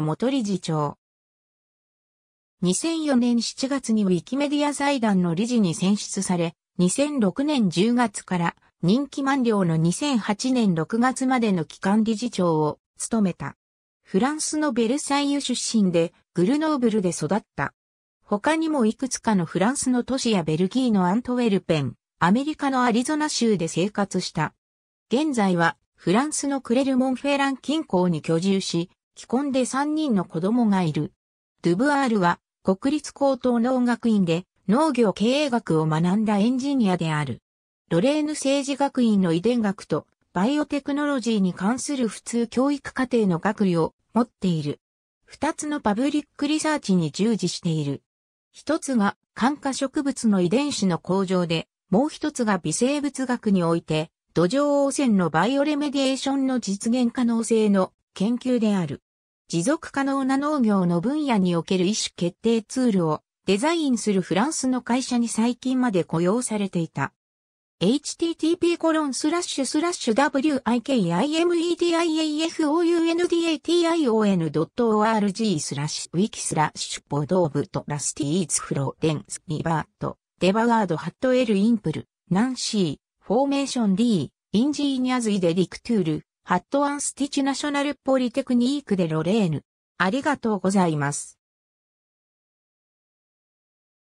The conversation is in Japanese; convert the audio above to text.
元理事長。2004年7月にウィキメディア財団の理事に選出され、2006年10月から任期満了の2008年6月までの期間理事長を務めた。フランスのベルサイユ出身でグルノーブルで育った。他にもいくつかのフランスの都市やベルギーのアントウェルペン、アメリカのアリゾナ州で生活した。現在はフランスのクレルモンフェラン近郊に居住し、既婚で3人の子供がいる。ドゥブアールは国立高等農学院で農業経営学を学んだエンジニアである。ロレーヌ政治学院の遺伝学とバイオテクノロジーに関する普通教育課程の学位を持っている。二つのパブリックリサーチに従事している。一つが感化植物の遺伝子の向上で、もう一つが微生物学において、土壌汚染のバイオレメディエーションの実現可能性の研究である。持続可能な農業の分野における意思決定ツールをデザインするフランスの会社に最近まで雇用されていた。http://wikimediafoundation.org コロンススララッッシシュュスラッシュウィキスラッシュポドーブとラスティーズフローレンスリバートデバガードハットエルインプルナンシーフォーメーション D インジーニアズイデリクトゥールハットアンスティチナショナルポリテクニークでロレーヌ。ありがとうございます。